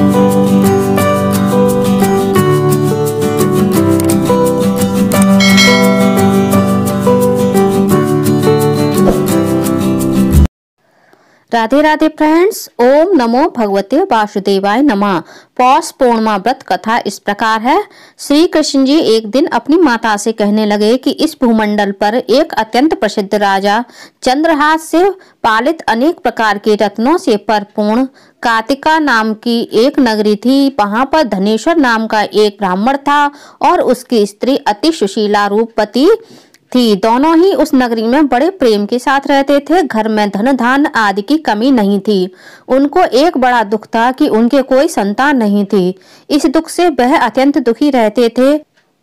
Música Radhe Radhe friends ओम नमो भगवते वासुदेवाय नमः पौष पूर्णिमा व्रत कथा इस प्रकार है श्री कृष्ण जी एक दिन अपनी माता से कहने लगे कि इस भूमंडल पर एक अत्यंत प्रसिद्ध राजा चंद्रहास से पालित अनेक प्रकार के रत्नों से परिपूर्ण कातिका नाम की एक नगरी थी वहां पर धनेश्वर नाम का एक ब्राह्मण था और उसकी स्त्री अति सुशीला रूपपति थी दोनों ही उस नगरी में बड़े प्रेम के साथ रहते थे घर में धन धान आदि की कमी नहीं थी उनको एक बड़ा दुख था कि उनके कोई संतान नहीं थी इस दुख से वह अत्यंत दुखी रहते थे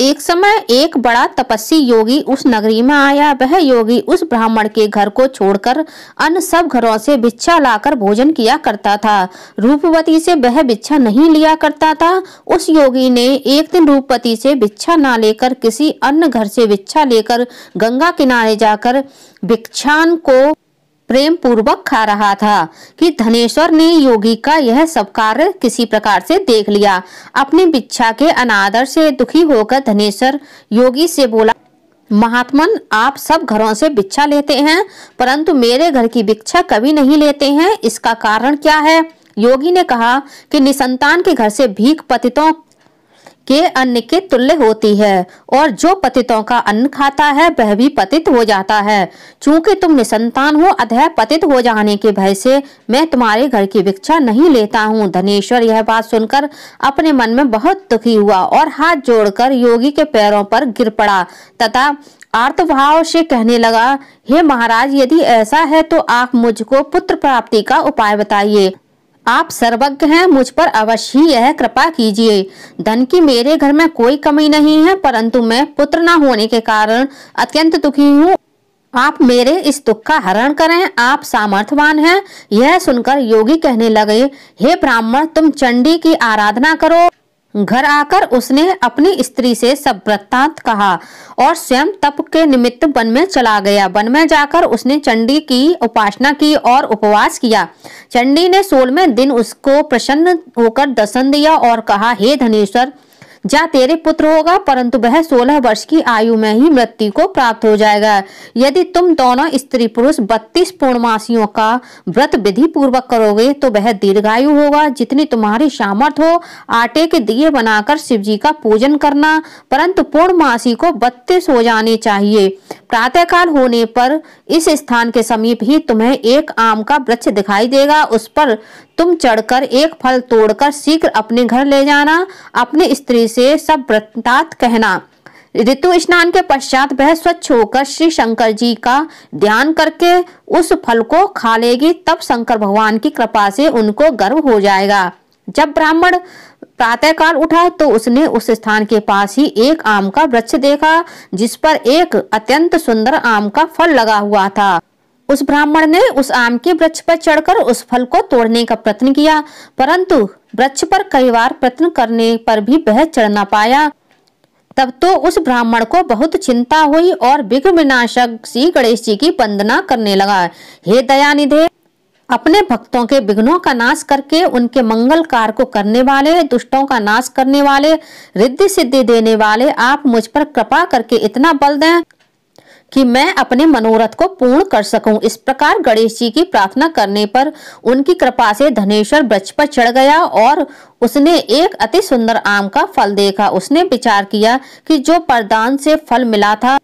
एक समय एक बड़ा तपस्वी योगी उस नगरी में आया वह योगी उस ब्राह्मण के घर को छोड़कर अन्य सब घरों से भिक्षा लाकर भोजन किया करता था रूपवती से वह भिक्षा नहीं लिया करता था उस योगी ने एक दिन रूपवती से भिक्षा ना लेकर किसी अन्य घर से भिक्षा लेकर गंगा किनारे जाकर भिक्षान को प्रेम पूर्वक खा रहा था कि धनेश्वर ने योगी का यह सब कार्य किसी प्रकार से देख लिया अपनी बिच्छा के अनादर से दुखी होकर धनेश्वर योगी से बोला महात्मन आप सब घरों से बिच्छा लेते हैं परंतु मेरे घर की भिक्षा कभी नहीं लेते हैं इसका कारण क्या है योगी ने कहा कि निसंतान के घर से भीख पतितों के अन्न के तुल्य होती है और जो पतितों का अन्न खाता है वह भी पतित हो जाता है चूंकि तुम निसंतान हो अतः पतित हो जाने के भय से मैं तुम्हारे घर की भिक्षा नहीं लेता हूँ धनेश्वर यह बात सुनकर अपने मन में बहुत दुखी हुआ और हाथ जोड़कर योगी के पैरों पर गिर पड़ा तथा आर्तभाव से कहने लगा हे महाराज यदि ऐसा है तो आप मुझको पुत्र प्राप्ति का उपाय बताइए आप सर्वज्ञ हैं मुझ पर अवश्य ही यह कृपा कीजिए धन की मेरे घर में कोई कमी नहीं है परंतु मैं पुत्र न होने के कारण अत्यंत दुखी हूँ आप मेरे इस दुख का हरण करें आप सामर्थवान हैं यह सुनकर योगी कहने लगे हे ब्राह्मण तुम चंडी की आराधना करो घर आकर उसने अपनी स्त्री से सब वृत्तांत कहा और स्वयं तप के निमित्त वन में चला गया वन में जाकर उसने चंडी की उपासना की और उपवास किया चंडी ने सोलवें दिन उसको प्रसन्न होकर दर्शन दिया और कहा हे धनेश्वर जा तेरे पुत्र होगा परंतु वह सोलह वर्ष की आयु में ही मृत्यु को प्राप्त हो जाएगा यदि तुम दोनों स्त्री पुरुष बत्तीस पूर्णमासियों का व्रत विधि पूर्वक करोगे तो वह दीर्घायु होगा जितनी तुम्हारी सामर्थ हो आटे के दिए बनाकर शिव जी का पूजन करना परंतु पूर्णमासी को बत्तीस हो जाने चाहिए प्रातःकाल होने पर इस स्थान के समीप ही तुम्हें एक आम का वृक्ष दिखाई देगा उस पर तुम चढ़कर एक फल तोड़कर शीघ्र अपने घर ले जाना अपनी स्त्री से सब वृत्तांत कहना ऋतु स्नान के पश्चात वह स्वच्छ होकर श्री शंकर जी का ध्यान करके उस फल को खा लेगी तब शंकर भगवान की कृपा से उनको गर्व हो जाएगा जब ब्राह्मण प्रातःकाल उठा तो उसने उस स्थान के पास ही एक आम का वृक्ष देखा जिस पर एक अत्यंत सुंदर आम का फल लगा हुआ था उस ब्राह्मण ने उस आम के वृक्ष पर चढ़कर उस फल को तोड़ने का प्रयत्न किया परंतु वृक्ष पर कई बार प्रयत्न करने पर भी वह चढ़ ना पाया तब तो उस ब्राह्मण को बहुत चिंता हुई और विघ्न विनाशक श्री गणेश जी की वंदना करने लगा हे दयानिधे अपने भक्तों के विघ्नों का नाश करके उनके मंगल कार्य को करने वाले दुष्टों का नाश करने वाले रिद्धि सिद्धि देने वाले आप मुझ पर कृपा करके इतना बल दें कि मैं अपने मनोरथ को पूर्ण कर सकूं इस प्रकार गणेश जी की प्रार्थना करने पर उनकी कृपा से धनेश्वर वृक्ष पर चढ़ गया और उसने एक अति सुंदर आम का फल देखा उसने विचार किया कि जो प्रदान से फल मिला था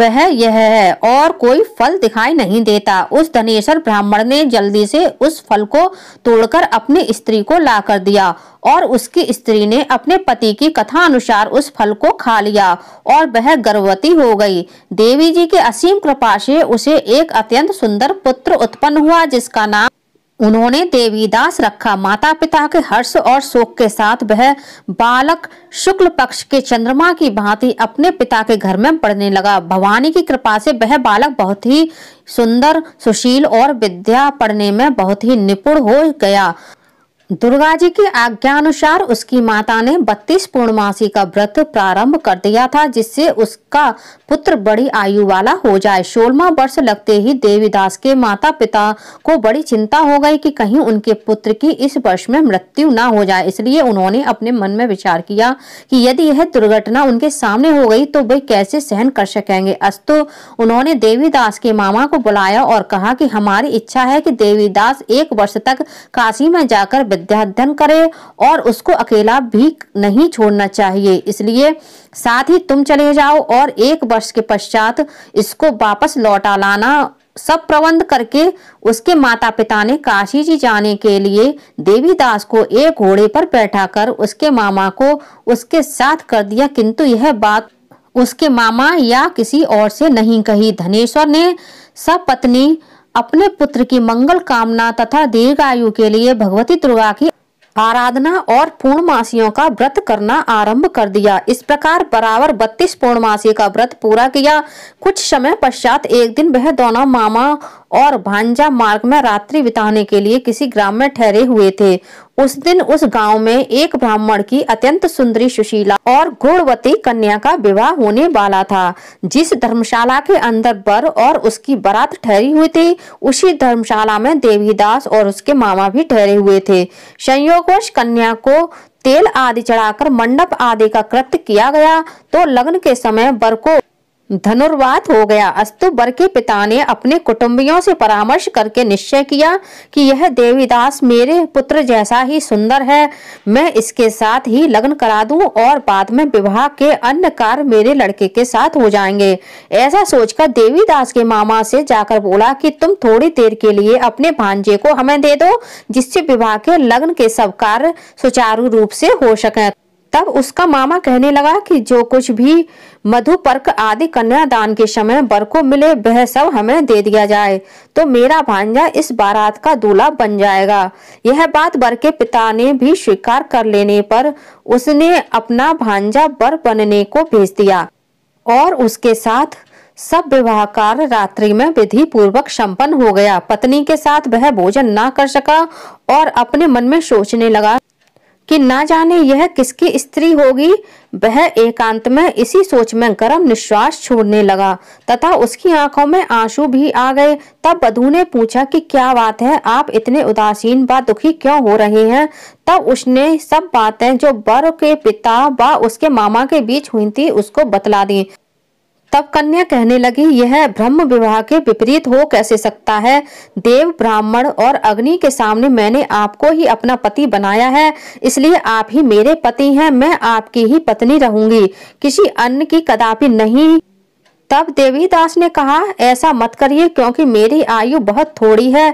वह यह है और कोई फल दिखाई नहीं देता उस धनेश्वर ब्राह्मण ने जल्दी से उस फल को तोड़कर अपनी स्त्री को ला कर दिया और उसकी स्त्री ने अपने पति की कथा अनुसार उस फल को खा लिया और वह गर्भवती हो गई देवी जी के असीम कृपा से उसे एक अत्यंत सुंदर पुत्र उत्पन्न हुआ जिसका नाम उन्होंने देवीदास रखा माता पिता के हर्ष और शोक के साथ वह बालक शुक्ल पक्ष के चंद्रमा की भांति अपने पिता के घर में पढ़ने लगा भवानी की कृपा से वह बालक बहुत ही सुंदर सुशील और विद्या पढ़ने में बहुत ही निपुण हो गया दुर्गा जी की आज्ञानुसार उसकी माता ने बत्तीस पूर्णमासी का व्रत प्रारंभ कर दिया था जिससे उसका पुत्र बड़ी आयु वाला हो जाए सोलवा वर्ष लगते ही देवीदास के माता पिता को बड़ी चिंता हो गई कि कहीं उनके पुत्र की इस वर्ष में मृत्यु ना हो जाए इसलिए उन्होंने अपने मन में विचार किया कि यदि यह दुर्घटना उनके सामने हो गई तो वे कैसे सहन कर सकेंगे अस्तु उन्होंने देवीदास के मामा को बुलाया और कहा कि हमारी इच्छा है कि देवीदास एक वर्ष तक काशी में जाकर अध्ययन करे और उसको अकेला भी नहीं छोड़ना चाहिए इसलिए साथ ही तुम चले जाओ और एक वर्ष के पश्चात इसको वापस लौटा लाना सब प्रबंध करके उसके माता पिता ने काशी जी जाने के लिए देवीदास को एक घोड़े पर बैठाकर उसके मामा को उसके साथ कर दिया किंतु यह बात उसके मामा या किसी और से नहीं कही धनेश्वर ने सब पत्नी अपने पुत्र की मंगल कामना तथा दीर्घ आयु के लिए भगवती दुर्गा की आराधना और पूर्णमासियों का व्रत करना आरंभ कर दिया इस प्रकार बराबर बत्तीस पूर्णमासी का व्रत पूरा किया कुछ समय पश्चात एक दिन वह दोनों मामा और भांजा मार्ग में रात्रि बिताने के लिए किसी ग्राम में ठहरे हुए थे उस दिन उस गांव में एक ब्राह्मण की अत्यंत सुंदरी सुशीला और गुणवती कन्या का विवाह होने वाला था जिस धर्मशाला के अंदर बर और उसकी बारात ठहरी हुई थी उसी धर्मशाला में देवीदास और उसके मामा भी ठहरे हुए थे संयोगवश कन्या को तेल आदि चढ़ाकर मंडप आदि का कृत्य किया गया तो लग्न के समय बर को धनुर्वात हो गया अस्तुबर के पिता ने अपने कुटुंबियों से परामर्श करके निश्चय किया कि यह देवीदास मेरे पुत्र जैसा ही सुंदर है मैं इसके साथ ही लग्न करा दूं और बाद में विवाह के अन्य कार्य मेरे लड़के के साथ हो जाएंगे ऐसा सोचकर देवीदास के मामा से जाकर बोला कि तुम थोड़ी देर के लिए अपने भांजे को हमें दे दो जिससे विवाह के लग्न के सब कार्य सुचारू रूप से हो सके तब उसका मामा कहने लगा कि जो कुछ भी मधुपर्क आदि कन्यादान के समय बर को मिले वह सब हमें दे दिया जाए तो मेरा भांजा इस बारात का दूल्हा बन जाएगा यह बात बर के पिता ने भी स्वीकार कर लेने पर उसने अपना भांजा बर बनने को भेज दिया और उसके साथ सब विवाह कार्य रात्रि में विधि पूर्वक संपन्न हो गया पत्नी के साथ वह भोजन ना कर सका और अपने मन में सोचने लगा कि ना जाने यह किसकी स्त्री होगी वह एकांत में इसी सोच में गर्म निश्वास छोड़ने लगा तथा उसकी आंखों में आंसू भी आ गए तब बधू ने पूछा कि क्या बात है आप इतने उदासीन व दुखी क्यों हो रहे हैं तब उसने सब बातें जो बर के पिता व उसके मामा के बीच हुई थी उसको बतला दी तब कन्या कहने लगी यह ब्रह्म विवाह के विपरीत हो कैसे सकता है देव ब्राह्मण और अग्नि के सामने मैंने आपको ही अपना पति बनाया है इसलिए आप ही मेरे पति हैं मैं आपकी ही पत्नी रहूंगी किसी अन्य की कदापि नहीं तब देवीदास ने कहा ऐसा मत करिए क्योंकि मेरी आयु बहुत थोड़ी है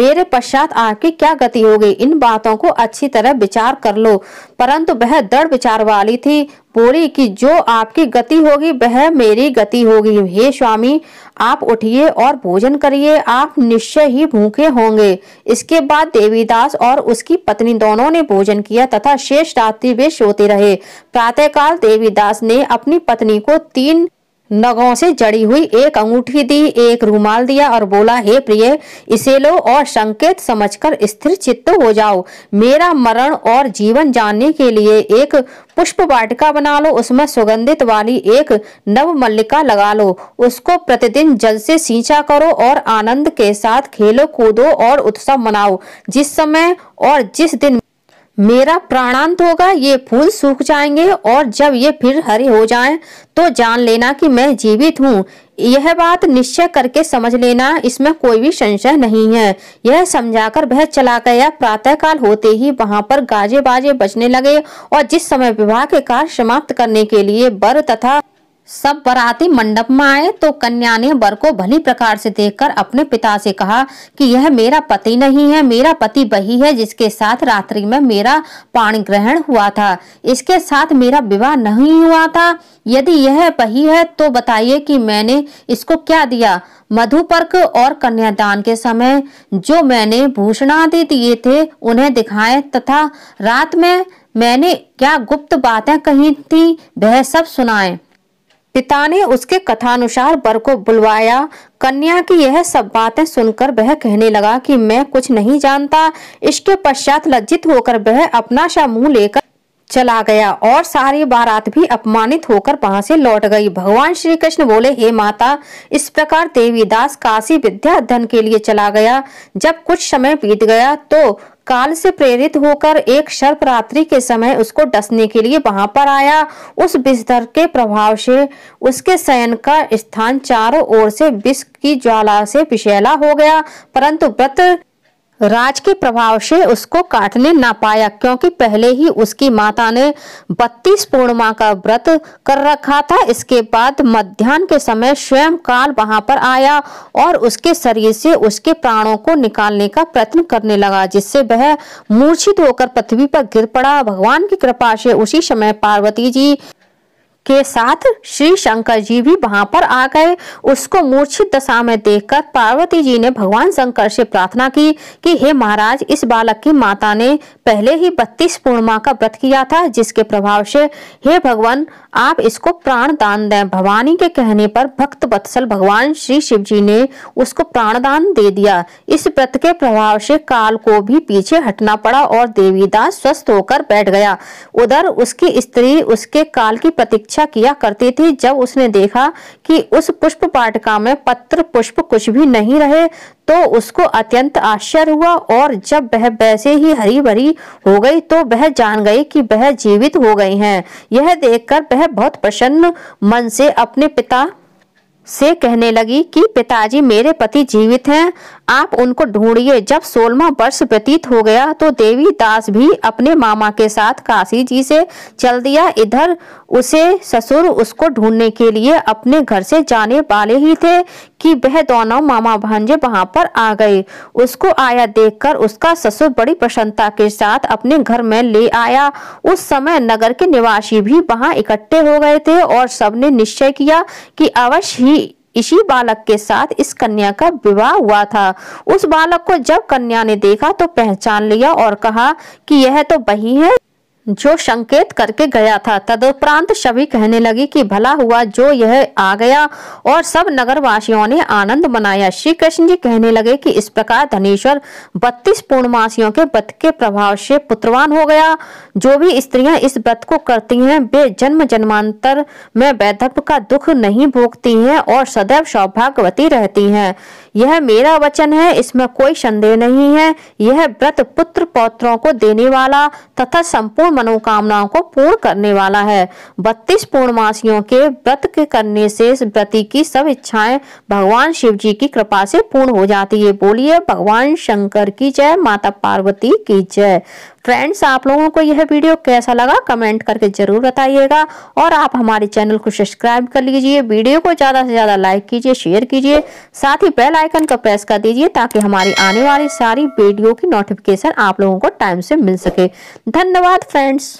मेरे पश्चात आपकी क्या गति होगी इन बातों को अच्छी तरह विचार कर लो परंतु वह दृढ़ विचार वाली थी बोली कि जो आपकी गति होगी वह मेरी गति होगी हे स्वामी आप उठिए और भोजन करिए आप निश्चय ही भूखे होंगे इसके बाद देवीदास और उसकी पत्नी दोनों ने भोजन किया तथा शेष रात्रि वे सोते रहे प्रातःकाल देवीदास ने अपनी पत्नी को तीन नगों से जड़ी हुई एक अंगूठी दी एक रूमाल दिया और बोला हे प्रिय इसे लो और संकेत समझकर स्थिर चित्त हो जाओ मेरा मरण और जीवन जानने के लिए एक पुष्प वाटिका बना लो उसमें सुगंधित वाली एक नव मल्लिका लगा लो उसको प्रतिदिन जल से सींचा करो और आनंद के साथ खेलो कूदो और उत्सव मनाओ जिस समय और जिस दिन मेरा प्राणांत होगा ये फूल सूख जाएंगे और जब ये फिर हरे हो जाएं तो जान लेना कि मैं जीवित हूँ यह बात निश्चय करके समझ लेना इसमें कोई भी संशय नहीं है यह समझाकर वह चला गया प्रातःकाल होते ही वहां पर गाजे बाजे बजने लगे और जिस समय विवाह के कार्य समाप्त करने के लिए बर तथा सब बराती मंडप में आए तो कन्या ने वर को भली प्रकार से देखकर अपने पिता से कहा कि यह मेरा पति नहीं है मेरा पति वही है जिसके साथ रात्रि में मेरा पाणी ग्रहण हुआ था इसके साथ मेरा विवाह नहीं हुआ था यदि यह वही है तो बताइए कि मैंने इसको क्या दिया मधुपर्क और कन्यादान के समय जो मैंने भूषणादि दिए थे उन्हें दिखाएं तथा रात में मैंने क्या गुप्त बातें कही थी वह सब सुनाएं पिता ने उसके कथानुसार बर को बुलवाया कन्या की यह सब बातें सुनकर वह कहने लगा कि मैं कुछ नहीं जानता इसके पश्चात लज्जित होकर वह अपना सा मुंह लेकर चला गया और सारी बारात भी अपमानित होकर वहां से लौट गई भगवान श्री कृष्ण बोले हे माता इस प्रकार देवीदास काशी विद्या अध्ययन के लिए चला गया जब कुछ समय बीत गया तो काल से प्रेरित होकर एक सर्प रात्रि के समय उसको डसने के लिए वहां पर आया उस बिस्तर के प्रभाव से उसके शयन का स्थान चारों ओर से विष की ज्वाला से पिशेला हो गया परंतु व्रत राज के प्रभाव से उसको काटने ना पाया क्योंकि पहले ही उसकी माता ने बत्तीस पूर्णिमा का व्रत कर रखा था इसके बाद मध्यान्ह के समय स्वयं काल वहां पर आया और उसके शरीर से उसके प्राणों को निकालने का प्रयत्न करने लगा जिससे वह मूर्छित होकर पृथ्वी पर गिर पड़ा भगवान की कृपा से उसी समय पार्वती जी के साथ श्री शंकर जी भी वहां पर आ गए उसको मूर्छित दशा में देखकर पार्वती जी ने भगवान शंकर से प्रार्थना की कि हे महाराज इस बालक की माता ने पहले ही बत्तीस पूर्णिमा का व्रत किया था जिसके प्रभाव से हे भगवान आप इसको प्राण दान दें भवानी के कहने पर भक्त बत्सल भगवान श्री शिव जी ने उसको प्राण दान दे दिया इस व्रत के प्रभाव से काल को भी पीछे हटना पड़ा और देवीदास स्वस्थ होकर बैठ गया उधर उसकी स्त्री उसके काल की प्रतीक्षा प्रतीक्षा किया करती थी जब उसने देखा कि उस पुष्प पाटका में पत्र पुष्प कुछ भी नहीं रहे तो उसको अत्यंत आश्चर्य हुआ और जब वह वैसे ही हरी भरी हो गई तो वह जान गई कि वह जीवित हो गई हैं यह देखकर वह बहुत प्रसन्न मन से अपने पिता से कहने लगी कि पिताजी मेरे पति जीवित हैं आप उनको ढूंढिए जब सोलवा वर्ष व्यतीत हो गया तो देवी दास भी अपने मामा के साथ काशी जी से चल दिया इधर उसे ससुर उसको ढूंढने के लिए अपने घर से जाने वाले ही थे कि वह दोनों मामा भांजे वहां पर आ गए उसको आया देखकर उसका ससुर बड़ी प्रसन्नता के साथ अपने घर में ले आया उस समय नगर के निवासी भी वहां इकट्ठे हो गए थे और सबने निश्चय किया कि अवश्य ही इसी बालक के साथ इस कन्या का विवाह हुआ था उस बालक को जब कन्या ने देखा तो पहचान लिया और कहा कि यह तो वही है जो संकेत करके गया था तदुपरांत सभी कहने लगी कि भला हुआ जो यह आ गया और सब नगर वासियों ने आनंद मनाया श्री कृष्ण जी कहने लगे कि इस प्रकार धनेश्वर बत्तीस पूर्णमासियों के व्रत के प्रभाव से पुत्रवान हो गया जो भी स्त्रियां इस व्रत को करती हैं वे जन्म जन्मांतर में वैधव का दुख नहीं भोगती है और सदैव सौभाग्यवती रहती है यह मेरा वचन है इसमें कोई संदेह नहीं है यह व्रत पुत्र पौत्रों को देने वाला तथा संपूर्ण करोड़ों मनोकामनाओं को पूर्ण करने वाला है बत्तीस पूर्णमासियों के व्रत के करने से व्रति की सब इच्छाएं भगवान शिव जी की कृपा से पूर्ण हो जाती है बोलिए भगवान शंकर की जय माता पार्वती की जय फ्रेंड्स आप लोगों को यह वीडियो कैसा लगा कमेंट करके जरूर बताइएगा और आप हमारे चैनल को सब्सक्राइब कर लीजिए वीडियो को ज़्यादा से ज़्यादा लाइक कीजिए शेयर कीजिए साथ ही बेल आइकन को प्रेस कर दीजिए ताकि हमारी आने वाली सारी वीडियो की नोटिफिकेशन आप लोगों को टाइम से मिल सके धन्यवाद फ्रेंड्स